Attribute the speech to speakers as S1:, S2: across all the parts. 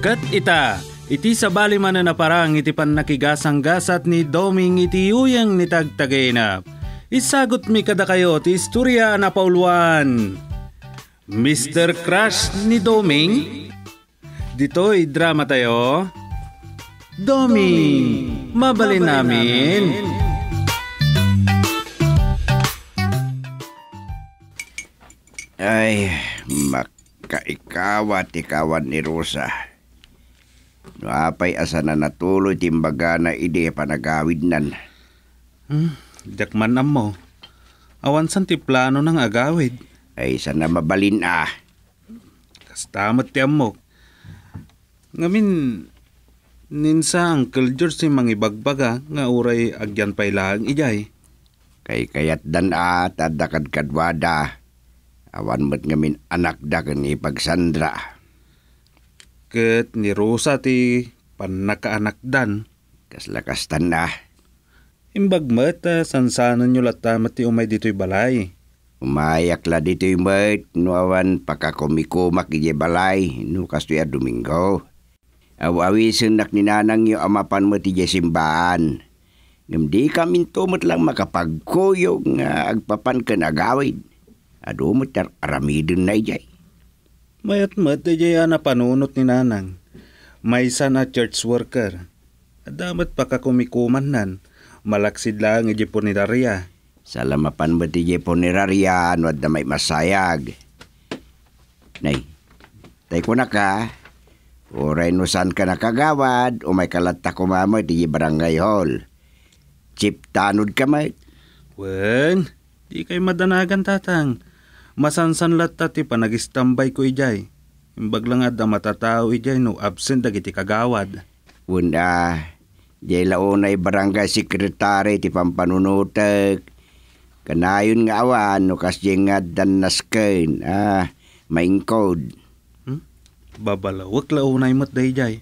S1: Kat ita, iti
S2: sabali man na parang iti panakigasang gasat ni Doming iti uyang ni tagtagayna. Isagot mi kada kayo ti istorya na pauluan. Mr. Crash ni Doming? Dito'y drama tayo. Doming, mabali namin. Ay,
S3: makaikawat ikawan ni Rosa. No apay asa na natuloy timbaga na ide panagawid nan.
S2: Hmm, dakman na mo. Awan san ti plano ng agawid. Ay sana mabalin ah. Kastamot ti amok. Ngamin, ninsa Uncle George si mangibagbaga nga uray agyan pa ilaang ijay.
S3: Kay kayat dan ah, tadakad kadwada. Awan mo't ngamin anak da kan Sandra
S2: ket ni Rosa ti panakaanak-dan. Kaslakas na. Imbag mat, sansanan nyo lata mati umay dito'y balay. Umayak la dito'y mat, nuawan
S3: pakakomikumak ije balay, nukas tuya Domingo. Awawisin nak ninanang yo amapan mo ti simbaan. Ngamdi kami tumot lang makapagkuyog nga agpapan ka nagawid. Adumot aramidin na ijay.
S2: Mayat matijaya na panunot ni nanang. May sana church worker. Damat pa kakumikuman nan. Malaksid lang iji Daria.
S3: Salamapan ba ti punirarya ano at may masayag. Nay, tay ko na ka. Uray no saan ka nakagawad o may kalata ko mamay ti barangay hall. Chip tanod ka may.
S2: Wen, di kay madanagan tatang masansan latta ti panagistambay ko ijay. Imbag lang at matatao ijay no absent dagiti kagawad.
S3: Wanda, jay launay barangay sekretary ti pampanunutag. Kanayon nga awan no kas jay nga danaskain, ah, maingkod.
S2: Hmm? Babalawak launay mat day jay.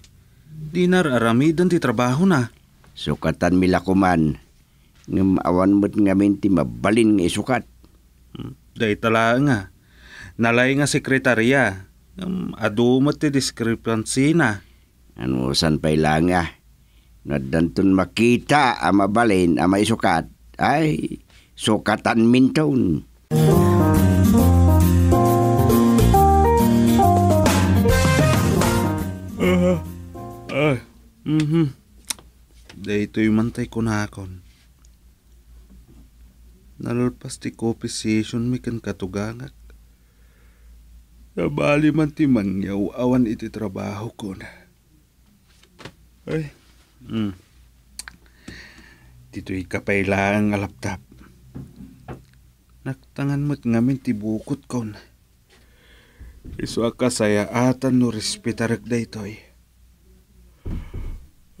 S2: Dinar aramidan ti trabaho na.
S3: Sukatan mila kuman. Ngamawan mo't ngamin ti
S2: mabalin nga isukat da itala nga. Nalay nga sekretarya. Um, adu mati discrepancy na.
S3: Ano san pa ilanga? Ah? Nadantun makita ama ah, mabalin ama ah, maisukat Ay, sukatan minton.
S1: Uh,
S2: uh, mm-hmm. Dahito yung mantay ko na akon nalulpas ti kopisisyon mi kan katugangak. Nabali man ti mangyaw awan iti trabaho ko na. Ay. Mm. Tito'y kapailaan nga laptop. Naktangan mo't ngamin ti bukot ko na. Iso akasaya atan no respetarek daytoy.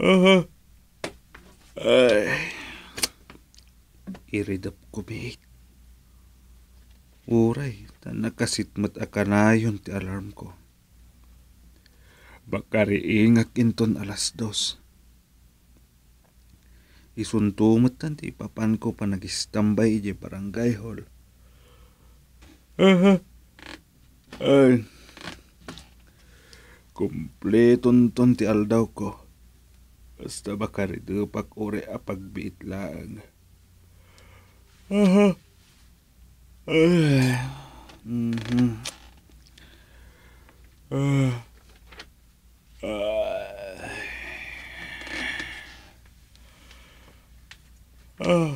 S2: Aha. Ay. Iridap gubihit. Uray, na nakasitmat akanayon ti alarm ko. Bakariingak inton alas dos. Isuntumot tan ti ipapan ko pa nag-istambay di barangay hall. Aha. Ay. Kumpleton ton ti aldaw ko. Basta bakaridupak ore apagbiit laang. Uh-huh. Uh, huh uh Uh,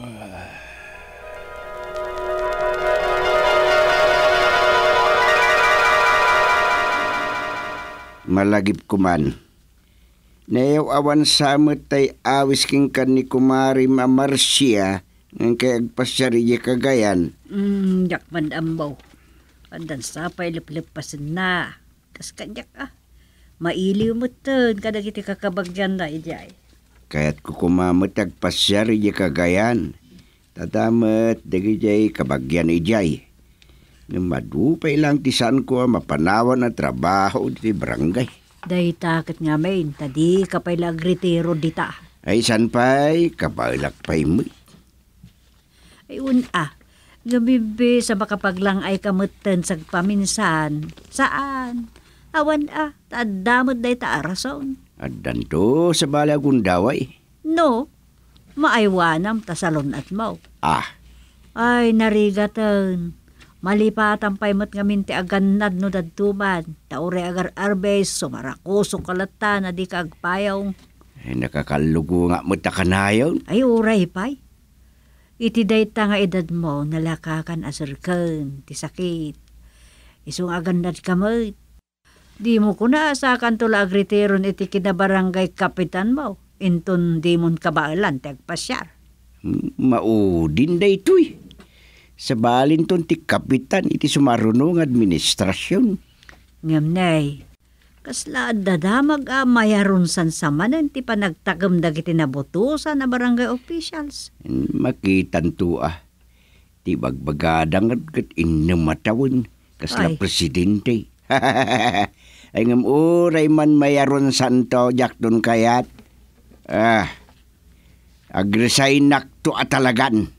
S2: uh,
S3: Malagip kuman. Nayaw awan samot tay awis king kan ni kumari mamarsiya ng kay agpasyariya kagayan.
S4: Mm, yak man ambaw. Andan sa pa iliplipasin na. Kas kanyak ah. Mailiw mo tun kada kiti kakabagyan na ijay.
S3: Kaya't kukumamot agpasyariya kagayan. Tadamat dagijay kabagyan ijay. Madupay lang ti ko mapanawan na trabaho ti barangay.
S4: Day takat nga main, tadi kapay lag dita.
S3: Ay san pay, kapay lag pay mo.
S4: Ay un ah, gabibi sa makapaglang ay kamutan sag paminsan. Saan? Awan a, ah, tadamot day ta arason.
S3: Adan to sa balagun daway.
S4: No, maaywanam tasalon at mau. Ah. Ay narigatan Malipat ang paimot nga minti agannad no dadtuman. Taure agar arbes, sumarakuso kalatta na di kagpayaw.
S3: Ay, eh, nakakalugo nga mo takanayon.
S4: Ay, uray, pay. Iti dayta nga edad mo, nalakakan asirkan, ti sakit. isung agannad kamay. Di mo ko naasakan tula agriteron iti kinabarangay kapitan mo. Inton di mon kabaalan ti agpasyar.
S3: Maudin day tuy. Sabalin ton ti kapitan iti sumarunong ng administrasyon.
S4: Ngam nay, kaslaan dadamag a ah, mayaron san samanan ti panagtagam dagiti nabutusan na barangay officials.
S3: Hmm, makitan to ah. Ti bagbagadang kat inamatawin kas na presidente. Ay ngam uray man mayaron san to jakton kayat. Ah, agresign nakto atalagan.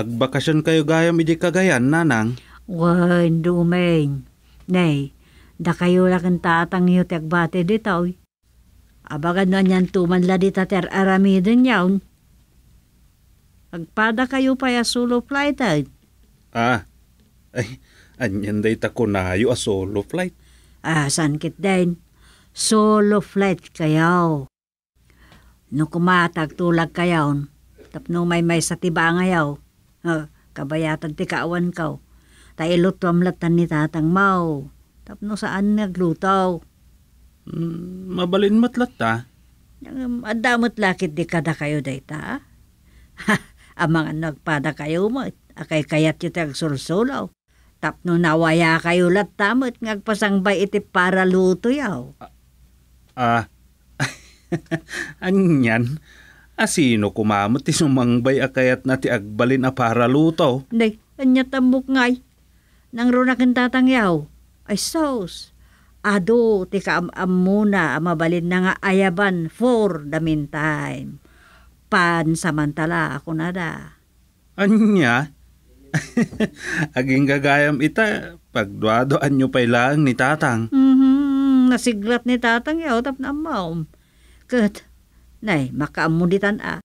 S2: Agbakasyon kayo gayam idi kagayan, nanang.
S4: Wan, dumeng. Nay, da kayo lakin taatang yu ti agbate ditaw. Abagad na niyan tumanla di tater aramidin yawn. Agpada kayo pa yasulo flight ay.
S2: Ah, ay, anyan day tako na a ah, solo flight.
S4: Ah, sankit din. Solo flight kayo. No kumatag tulag kayaw, tapno may may sa tiba ngayaw. Uh, kabayatan ti kaawan kaw. Ta ilutuam latan ni tatang mau. Tapno saan naglutaw? Mm,
S2: mabalin matlat ta. Ah.
S4: Um, adamot lakit di kada kayo dayta. Ah. Ha, amang nagpada kayo mo. Akay kayat yu tag Tapno nawaya kayo lat tamot ngagpasangbay iti para luto yaw.
S2: Ah, uh, uh, anyan. Asino kumamot ti sumangbay akayat na ti agbalin a para luto?
S4: Day, anya tambok ngay. Nang runa kang tatangyaw. Ay saus. Ado, ti kaamam muna amabalin na nga ayaban for the meantime. Pan samantala ako nada.
S2: Anya? Aging gagayam ita, pagduadoan nyo pa lang ni tatang.
S4: Mm-hmm, nasiglat ni tatang yaw, tap na maum. Kat, Nay, makaamuditan a.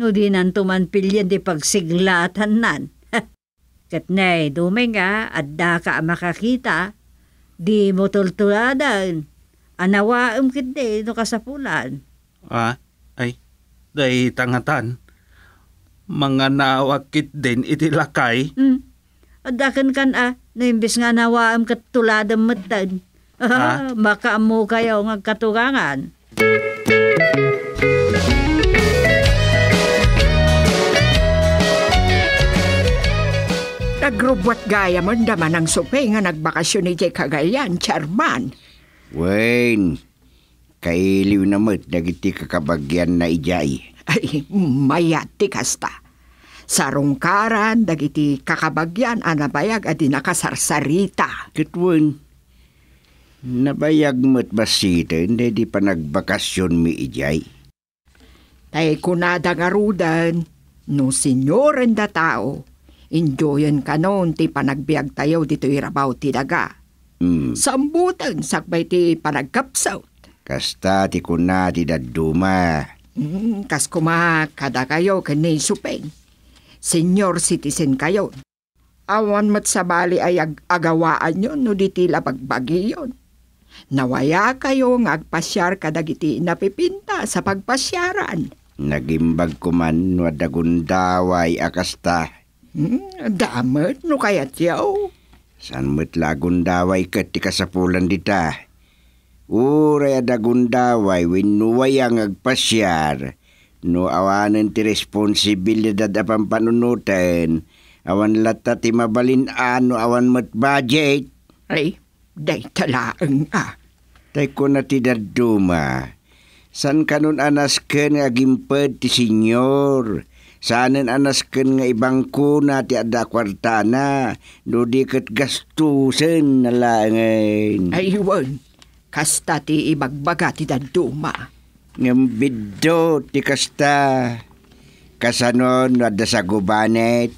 S4: No di nan tumanpilyan di pagsiglatan nan. Kat nay, dumay nga, adda ka makakita. Di mo tultuladan. Anawaam kit di, no kasapulan.
S2: Ah, ay, day tangatan. Mga nawakit din itilakay.
S4: Mm. Adakan kan ah, na imbes nga nawaam katuladan matan. Ah, makaamu kayo ng katugangan.
S5: Nagrubwat gaya man daman ang supe nga nagbakasyon ni Jay
S3: Cagayan, Charman. Wayne, kailiw na mo't nagiti kakabagyan na ijay.
S5: Ay, mayati kasta. Sarong Sarungkaran, dagiti kakabagyan, anabayag, adi nakasarsarita. Kitwan,
S3: nabayag mo't basita, hindi di pa nagbakasyon mi ijay. Tay kunada nga rudan, no senyoren da
S5: tao, Enjoyin ka noon ti panagbiag tayo dito irabaw ti daga. Mm. Sambutan sakbay ti panagkapsaw.
S3: Kasta ti kuna ti daduma.
S5: Mm, kas kuma kada kayo kani supeng. Senior citizen kayo. Awan mat sabali ay ag agawaan yon no di tila pagbagi yon. Nawaya kayo ng agpasyar kadagiti napipinta sa pagpasyaran.
S3: Nagimbag kuman wadagundaway akasta
S5: Hmm,
S3: damat
S5: no kayat yaw.
S3: San met lagundaway ket ti kasapulan dita. Uray adagundaway winuway ang agpasyar. No awanan ti responsibilidad apan panunutan. Awan lata ti mabalin-an no awan met budget. Ay, day talaang ah. Tay ko na ti daduma. San kanun anas ken agimped ti senyor Saanen anasken nga ibangku na ti ada kwartana do di ket gastusen nalangen. Ay iwan, kasta ti ibagbaga ti daduma. Ngembiddo ti kasta. Kasanon ada sa gubanet.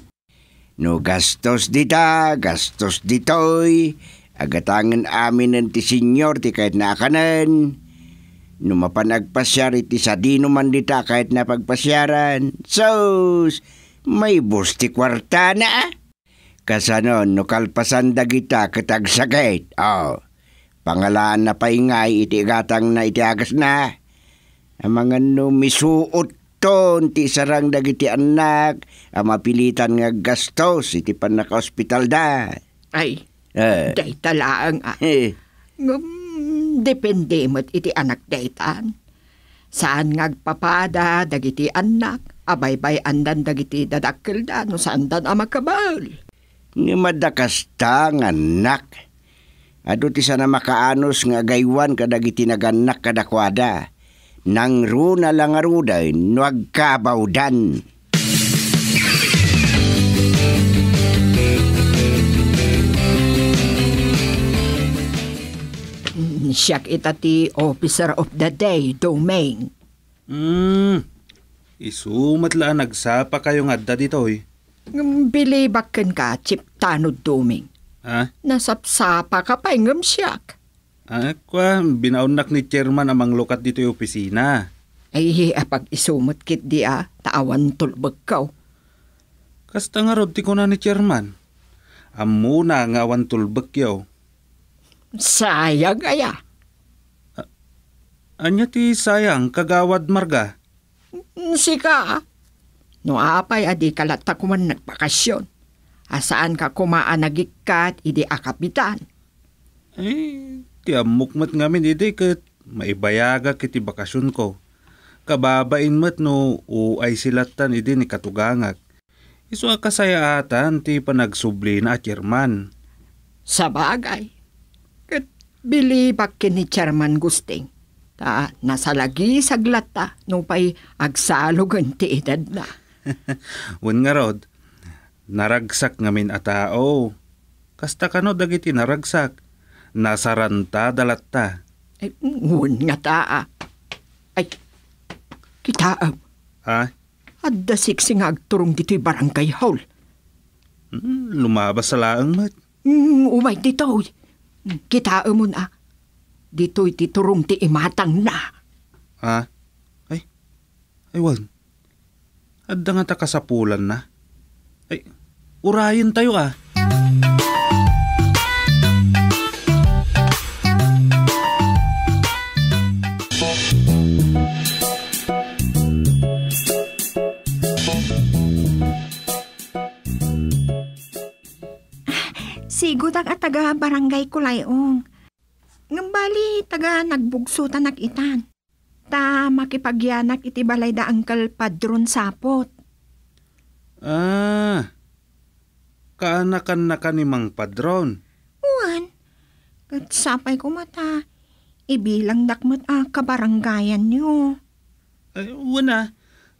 S3: No gastos dita, gastos ditoy. Agatangan amin ti senyor ti kahit nakanan. Numapanagpasyar iti sa di numan dita kahit napagpasyaran. So, may busti kwarta na ah. Kasanon, nukalpasan dagita katagsakit. Oh, pangalaan na paingay iti gatang na iti agas na. Ang mga numisuot ton ti sarang dagiti anak Amapilitan nga gastos iti panaka-ospital da. Ay, eh. day talaang ah. Eh depende mo't iti anak daytan.
S5: Saan ngagpapada dagiti anak, abay abaybay andan dagiti dadakkel da no
S3: saan dan amakabal. Nga madakasta nga anak. Adu ti sana makaanos nga gaywan kadagiti naganak kadakwada. Nang runa lang aruday, nuagkabawdan.
S5: siyak itati officer of the day domain.
S2: Hmm, isumat la nagsapa kayo nga da dito eh.
S5: Bilibakan ka, chiptano domain. Ha? Nasapsapa ka pa
S2: ingam eh, siyak. Ah, kwa, binaunak ni chairman amang lokat dito yung opisina.
S5: Ay, apag isumot kit di ah, taawan tulbag kaw. Oh.
S2: Kasta nga rod, ko na ni chairman. Amuna na nga awan tulbag yaw Sayang aya. A- anya ti sayang kagawad marga?
S5: Sika. No apay adi kalata kuman nagbakasyon. Asaan ka kumaanagikat idi akapitan.
S2: Eh, ti amukmat ngamin idi kat maibayaga kiti bakasyon ko. Kababain mat no uay silatan idi ni katugangak. Iso akasayaatan ti panagsubli na at yerman. Sabagay.
S5: Bilibak kini Chairman Gusting. Ta nasalagi saglat ta no pay agsalog ang ti edad na.
S2: Wen nga rod, naragsak ngamin a tao. Kasta kano dagiti naragsak, nasaranta dalat ta.
S5: Eh, ah. Ay, ngun nga taa. Ay, kitaab. Ah. Ha? Adda siksing agturong dito'y barangay hall.
S2: Hmm, lumabas sa laang mat.
S5: Mm, umay dito'y. Kita mo na. Dito'y titurong ti imatang na.
S2: Ha? Ay, ay wag. Adda nga ta kasapulan na. Ay, urayin tayo ah.
S5: Igutag at taga barangay kulayong. Ngambali taga nagbugsutan at itan. Ta makipagyanak iti balay da angkal padron sapot.
S2: Ah, kaanakan na Mang padron.
S5: Uwan, kat sapay ko mata, ibilang dakmat a ah, kabaranggayan niyo. Ay, una, ah.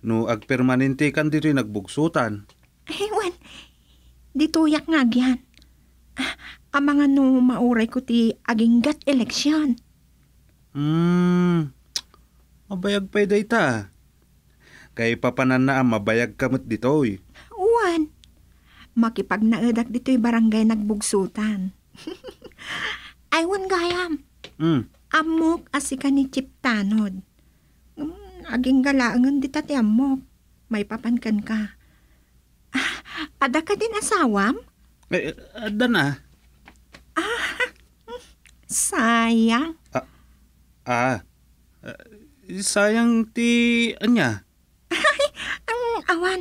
S2: no ag permanente kan dito nagbugsutan.
S5: Ay, wan, dituyak nga gyan amangan ah, no mauray ko ti aginggat eleksyon.
S2: Hmm, mabayag pa day ta. Kay papanan na mabayag kamot ditoy.
S5: Uwan, makipagnaadak ditoy barangay nagbugsutan. Aywan gayam. Mm. Amok asika ni Chiptanod. Hmm, aging galaangan dita ti amok. May papankan ka. Ah, ada ka din asawam?
S2: Eh, adan eh, ah. Ah,
S5: sayang.
S2: Ah, ah. Eh, sayang ti anya. Ay,
S5: ang awan.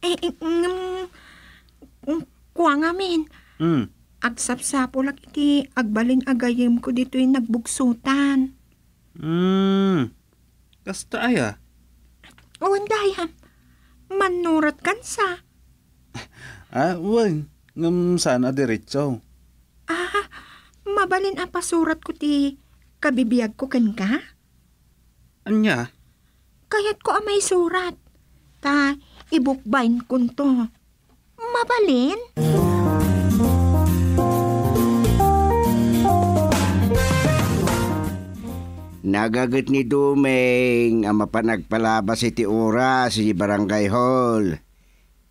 S5: Eh, um, um, kuha ngamin. Mm. Agsapsapo lang iti agbalin agayim ko dito yung nagbugsutan.
S2: Mm. Kasta aya? Ah.
S5: Awan daya. Manurat kan sa.
S2: ah, wan. Ngam sana diretso.
S5: Ah, mabalin ang pasurat ko ti kabibiyag ko ken ka? Anya? Kayat ko may surat. Ta, ibukbain kun to. Mabalin?
S3: Nagagat ni Dumeng ang mapanagpalabas iti oras si Barangay Hall.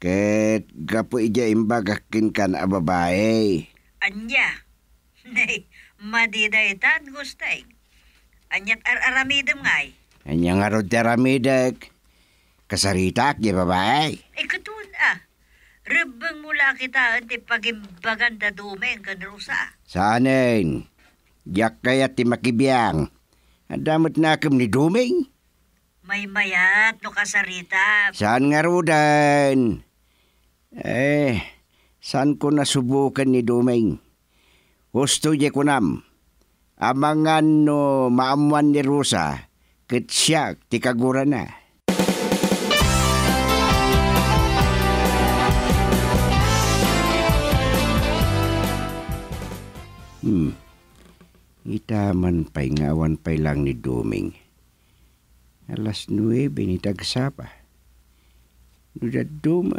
S3: Ket, gapo ija imbagakin kan a babae.
S4: Anya, nay, madida itad gustay. Anyat ar ngay.
S3: Anya nga rod aramidag. Kasaritak, di babae.
S4: Ikatun ah. Rebang mula kita hindi pagimbagan da dumeng kanarusa.
S3: Saanin? Yak kaya ti makibiyang. Ang damot na akim ni dumeng.
S4: May mayat no kasarita.
S3: Saan nga rudan? Eh, saan ko nasubukan ni Duming? Gusto di ko nam. Amangan no maamuan ni Rosa, katsyak tikagura na. Hmm. Itaman pa'y ngawan pa'y lang ni Duming. Alas 9 ni Tagsapa. Nudaduma,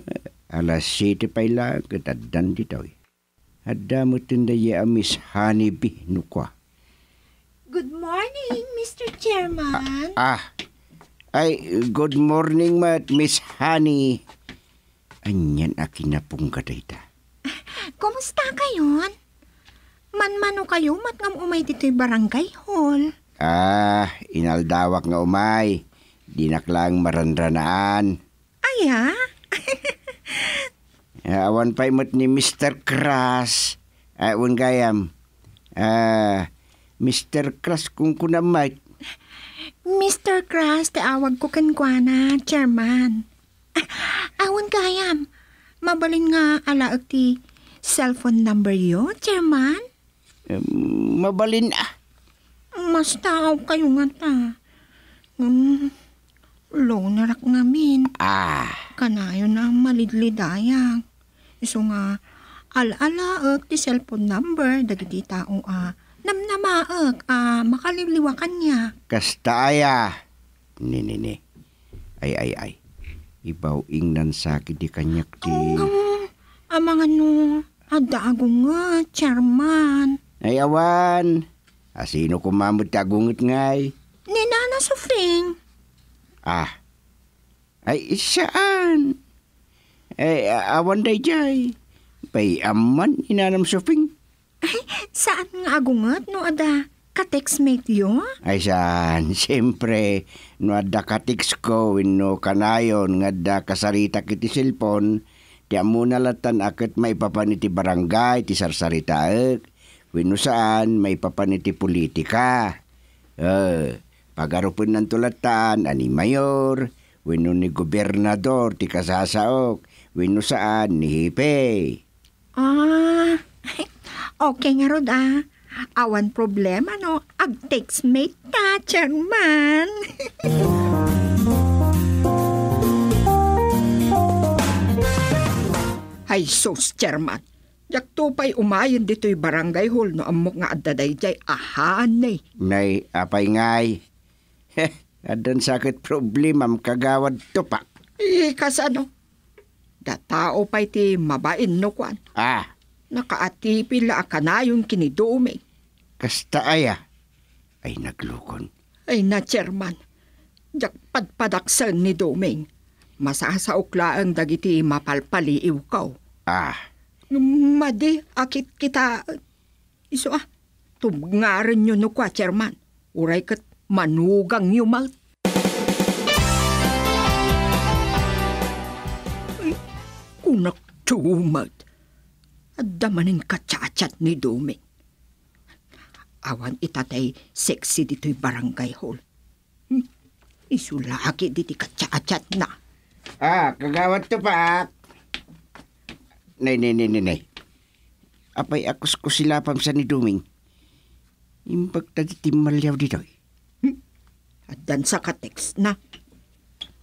S3: Alas sete paila ketaddan ditawi. Ada mutinda ye amis Hanibi nukwa.
S5: Good morning, Mr. Chairman.
S3: Ah, ah. Ay, good morning, Mat, Miss Honey. Anyan akin na pong kadayta.
S5: Kumusta kayon? Manmano kayo, mat ngam umay dito'y barangay hall.
S3: Ah, inaldawak nga umay. Di naklang maranranaan. Aya? Uh, awan pa imot ni Mr. Crash. Ah, awan gayam. Ah, Mr. Crash kung kunamay.
S5: Mr. te awag ko kankwana, chairman. Ah, awan gayam. Mabalin nga alaag ti cellphone number yo, chairman.
S2: Um,
S5: mabalin ah. Mas tao kayo nga ta. Um, Low na Min. Ah. Kanayon na malidlidayang. Iso nga, alaalaak ti cellphone number, dagiti tao a, ah, namnamaak a, ah, makaliliwakan niya.
S3: Kasta aya. Ni, ni, ni. Ay, ay, ay. Ibaw nan sa di kanyak ti. Oo,
S5: um, ang mga no, adago nga, chairman.
S3: Ay, awan. Asino kumamot agungit ngay?
S5: Ni Nana Sufring.
S3: Ah. Ay, saan? Eh, Ay, awan day jay. Pay aman inanam shopping. Ay, saan nga agungat
S5: no ada Ka-textmate yo?
S3: Ay, saan? Siyempre, no ada ka kateks ko no kanayon nga Ada, kasarita kiti cellphone, Ti amuna latan akit may papaniti barangay ti sarsaritaek. Eh. Wino saan may papaniti politika. Eh, uh, pagarupon ng tulatan, ani mayor, wino ni gobernador, ti kasasaok, wino saan ni hipe.
S5: Ah, okay nga rod ah. Awan problema no, ag textmate ta, chairman. Ay sus, chairman. Yak tupay umayon dito'y barangay hall no amok nga adaday jay ahanay.
S3: Nay, apay ngay. Heh, adan sakit problema makagawad to pa.
S5: Ikas eh, ano? kasano? tao pa iti
S3: mabain no kwan. Ah.
S5: Nakaatipi la kanayon kinidumi.
S3: Kasta aya. Ay naglukon.
S5: Ay na, chairman. Jak Jakpadpadaksan ni Doming. Masasaok laang dagiti mapalpali iukaw. Ah. Madi, akit kita... Iso ah, tubngaren nyo no chairman. Uray kat manugang yumat. Kunak tumat. Adamanin ka tsatsat ni Dumi. Awan itatay sexy dito'y barangay hall. Hmm? Isulaki
S3: diti ka na. Ah, kagawat to pa. Nay, nay, nay, nay, nay. Apay akus ko silapam sa ni Duming. Imbag tagitimalyaw dito'y dan sa kateks na.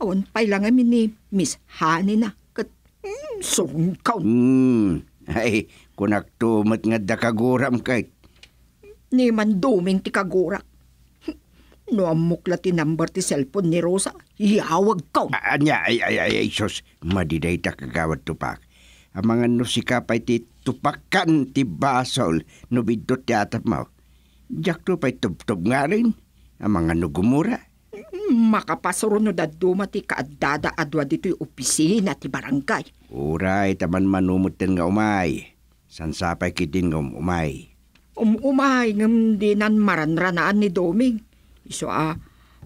S5: Awan pa'y lang amin ni Miss Honey na. Kat,
S3: mm, sungkaw. Hmm, ay, kunaktumat nga dakaguram kay.
S5: Ni man duming ti kagurak. No amukla ti number ti cellphone ni Rosa,
S3: iawag ka. Anya, ay, ay, ay, ay, sos, madiday takagawad tupak. Ang mga no si kapay ti tupakan ti basol, no bidot ti atap mo. Diyak to pa'y tubtob nga rin. Ang mga nugumura. Makapasurunod
S5: na dumati kaadada adwa dito'y opisina ti barangay.
S3: Uray, taman manumutin nga umay. Sansapay kitin nga um- umay.
S5: Umumay di nan maranranaan ni Doming. Iso ah,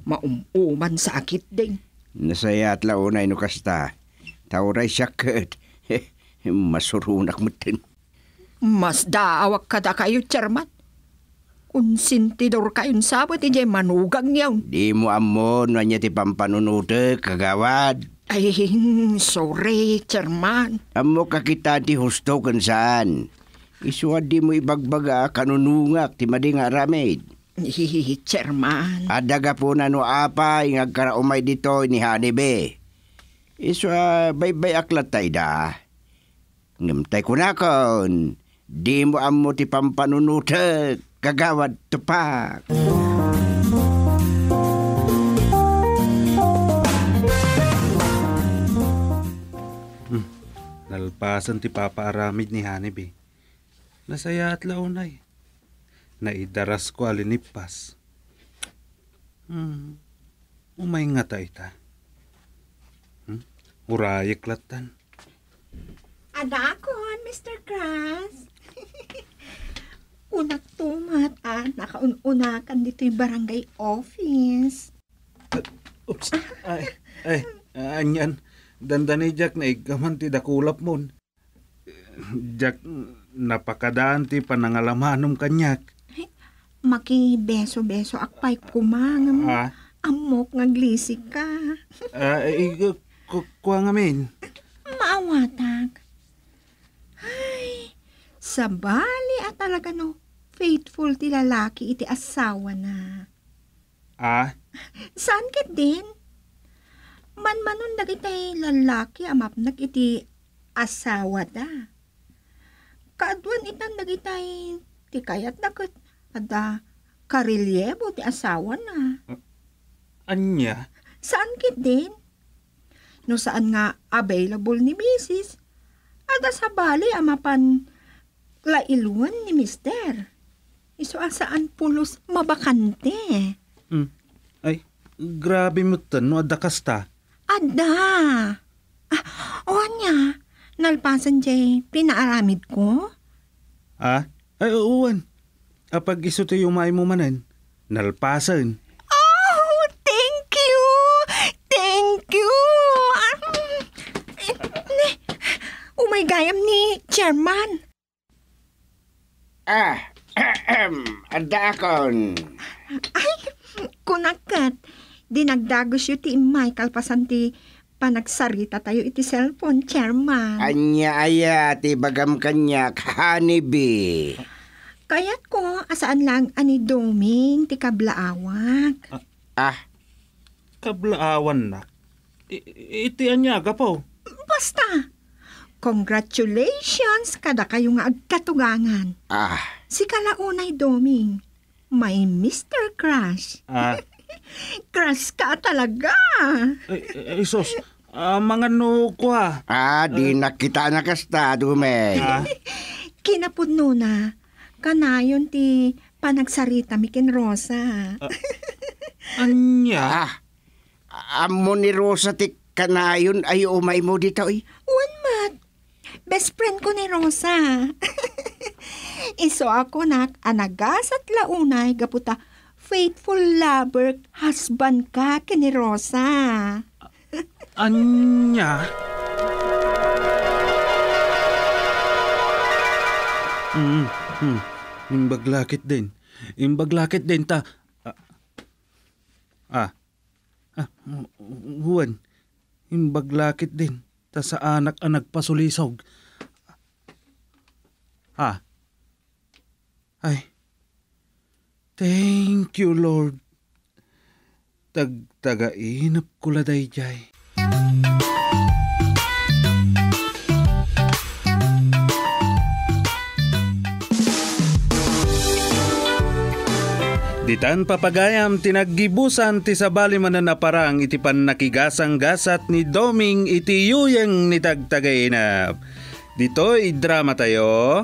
S5: maumuman sa akit ding.
S3: Nasaya at launay no kasta. Tauray syakat. Masurunak mo din.
S5: Mas daawak kada kayo, Chairman. Unsintidor kayon sabot, ijay manugag niyaw.
S3: Di mo amon, wanya ti pampanunudek, kagawad.
S5: Ay, sorry, chairman.
S3: Amo kakita ti husto kan saan. Isuad di mo ibagbaga kanunungak ti mading aramid. Hihihi, chairman. Adaga po na no apa, agkaraumay dito ni Hanibe. Iswa, ah, baybay aklat tayo da. Ngamtay ko na kon. Di mo amo ti pampanunudek. Gagawad Tupak.
S2: Hmm. Nalpasan ti Papa Aramid ni Hanib Nasaya at launay. Naidaras ko alinipas. Hmm. Umay nga ta ita. Hmm? Urayek latan.
S5: Adakon, Mr. Kras unak tumat at ah, nakaununakan dito'y barangay office. Uh, oops.
S2: ay, ay, ah, anyan. Dandani Jack na ikaman ti dakulap mo. Jack, napakadaan ti panangalamanom kanyak.
S5: Maki beso beso akpay kumang. Ha? Ah. Amok ngaglisik glisik ka.
S2: ay, eh, kukuha ngamin.
S5: Maawatak. Ay, sabali at talaga no faithful ti lalaki iti asawa na. Ah? Saan ket din? Manmanon dagitay lalaki amapnak iti asawa da. Kaaduan itan dagitay ti kayat daket ada karilyebo ti asawa na. Uh, anya? Saan ket din? No saan nga available ni Mrs. Ada sa bali amapan la lailuan ni mister. Iso asaan ah, pulos mabakante.
S2: Mm. Ay, grabe mo ta, no? Adakas ta.
S5: Ada. Ah, o niya, nalpasan jay pinaaramid ko.
S2: Ah? Ay, uuwan. Apag ah, iso yung may mo manan, nalpasan.
S5: Oh, thank you! Thank you! Um, umay gayam ni chairman.
S3: Ah, Ahem,
S5: adakon. Ay, kunakat. Dinagdagos yu ti Michael pasanti panagsarita tayo iti cellphone, chairman.
S3: Anya aya, ti bagam kanya, kahanibi.
S5: Kayat ko, asaan lang ani Doming, ti kablaawak.
S3: Ah, ah. kablaawan
S2: na. I- iti anya, gapo.
S5: Basta, Congratulations kada kayo nga agkatugangan. Ah. Si kalaunay Doming, may Mr. Crush. Ah. Crush ka talaga.
S3: Ay, eh, ay eh, sos,
S2: uh, ah, mga no
S5: ko ah.
S3: Ah, di uh, nakita na kastado me. Ah.
S5: Kinapudno na, kanayon ti panagsarita mi ken Rosa.
S3: uh, anya? Ah, amo ni Rosa ti kanayon ay umay mo dito eh. Best
S5: friend ko ni Rosa. Iso ako nak, anagas ah, at launay, gaputa, faithful lover, husband ka ni Rosa.
S2: Anya? Mm, mm, imbaglakit din. Imbaglakit din ta. Ah, ah, ah huwan. Imbaglakit din ta sa anak ang nagpasulisog Ah. Ay. Thank you, Lord. Tagtagainap ko la dayjay. Ditan papagayam tinaggibusan ti sabali mananaparang iti pannakigasang gasat ni Doming iti yuyang ni tagtagainap. Dito'y drama tayo.